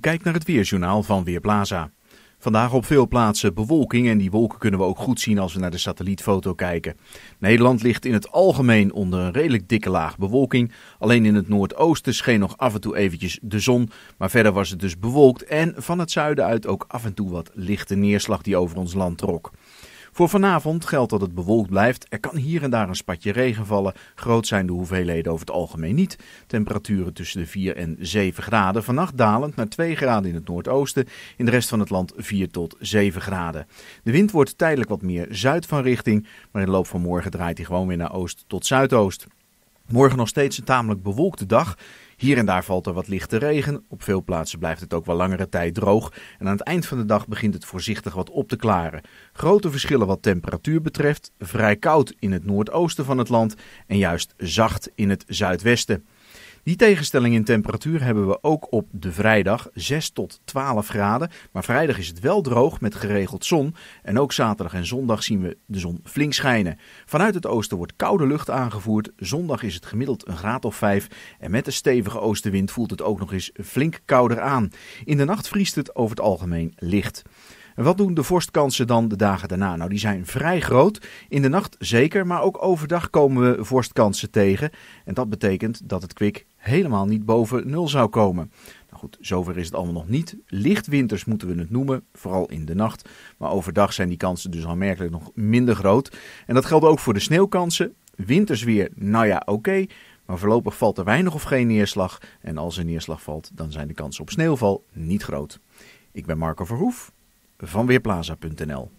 Kijk naar het weerjournaal van Weerplaza. Vandaag op veel plaatsen bewolking en die wolken kunnen we ook goed zien als we naar de satellietfoto kijken. Nederland ligt in het algemeen onder een redelijk dikke laag bewolking. Alleen in het noordoosten scheen nog af en toe eventjes de zon, maar verder was het dus bewolkt en van het zuiden uit ook af en toe wat lichte neerslag die over ons land trok. Voor vanavond geldt dat het bewolkt blijft. Er kan hier en daar een spatje regen vallen. Groot zijn de hoeveelheden over het algemeen niet. Temperaturen tussen de 4 en 7 graden. Vannacht dalend naar 2 graden in het noordoosten. In de rest van het land 4 tot 7 graden. De wind wordt tijdelijk wat meer zuid van richting. Maar in de loop van morgen draait hij gewoon weer naar oost tot zuidoost. Morgen nog steeds een tamelijk bewolkte dag. Hier en daar valt er wat lichte regen. Op veel plaatsen blijft het ook wel langere tijd droog. En aan het eind van de dag begint het voorzichtig wat op te klaren. Grote verschillen wat temperatuur betreft. Vrij koud in het noordoosten van het land en juist zacht in het zuidwesten. Die tegenstelling in temperatuur hebben we ook op de vrijdag 6 tot 12 graden. Maar vrijdag is het wel droog met geregeld zon. En ook zaterdag en zondag zien we de zon flink schijnen. Vanuit het oosten wordt koude lucht aangevoerd. Zondag is het gemiddeld een graad of 5. En met de stevige oostenwind voelt het ook nog eens flink kouder aan. In de nacht vriest het over het algemeen licht. En wat doen de vorstkansen dan de dagen daarna? Nou, die zijn vrij groot. In de nacht zeker, maar ook overdag komen we vorstkansen tegen. En dat betekent dat het kwik helemaal niet boven nul zou komen. Nou goed, zover is het allemaal nog niet. Lichtwinters moeten we het noemen, vooral in de nacht. Maar overdag zijn die kansen dus aanmerkelijk nog minder groot. En dat geldt ook voor de sneeuwkansen. Winters weer, nou ja, oké. Maar voorlopig valt er weinig of geen neerslag. En als er neerslag valt, dan zijn de kansen op sneeuwval niet groot. Ik ben Marco Verhoef van Weerplaza.nl